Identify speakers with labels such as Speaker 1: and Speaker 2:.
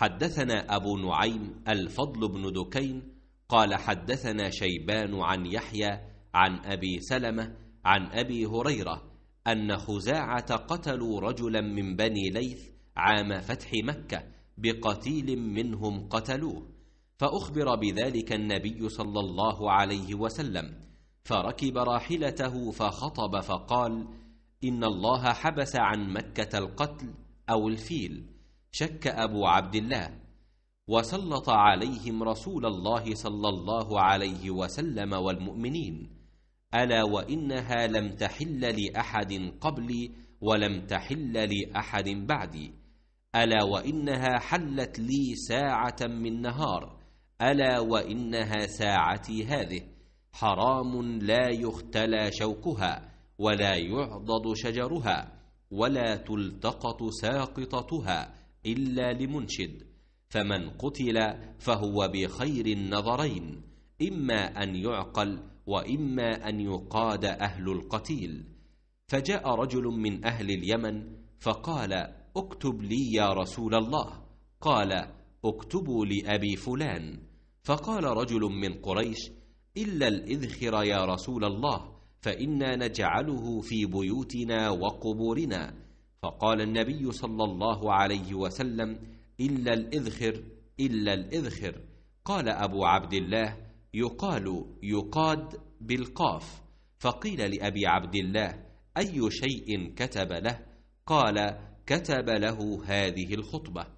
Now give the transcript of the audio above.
Speaker 1: حدثنا أبو نعيم
Speaker 2: الفضل بن دكين قال حدثنا شيبان عن يحيى عن أبي سلمة عن أبي هريرة أن خزاعة قتلوا رجلا من بني ليث عام فتح مكة بقتيل منهم قتلوه فأخبر بذلك النبي صلى الله عليه وسلم فركب راحلته فخطب فقال إن الله حبس عن مكة القتل أو الفيل شك أبو عبد الله وسلط عليهم رسول الله صلى الله عليه وسلم والمؤمنين ألا وإنها لم تحل لأحد قبلي ولم تحل لأحد بعدي ألا وإنها حلت لي ساعة من نهار ألا وإنها ساعتي هذه حرام لا يختلى شوكها ولا يعضد شجرها ولا تلتقط ساقطتها إلا لمنشد فمن قتل فهو بخير النظرين إما أن يعقل وإما أن يقاد أهل القتيل فجاء رجل من أهل اليمن فقال اكتب لي يا رسول الله قال اكتبوا لأبي فلان فقال رجل من قريش إلا الإذخر يا رسول الله فإنا نجعله في بيوتنا وقبورنا فقال النبي صلى الله عليه وسلم إلا الإذخر إلا الإذخر قال أبو عبد الله يقال يقاد بالقاف فقيل لأبي عبد الله أي شيء كتب له قال
Speaker 1: كتب له هذه الخطبة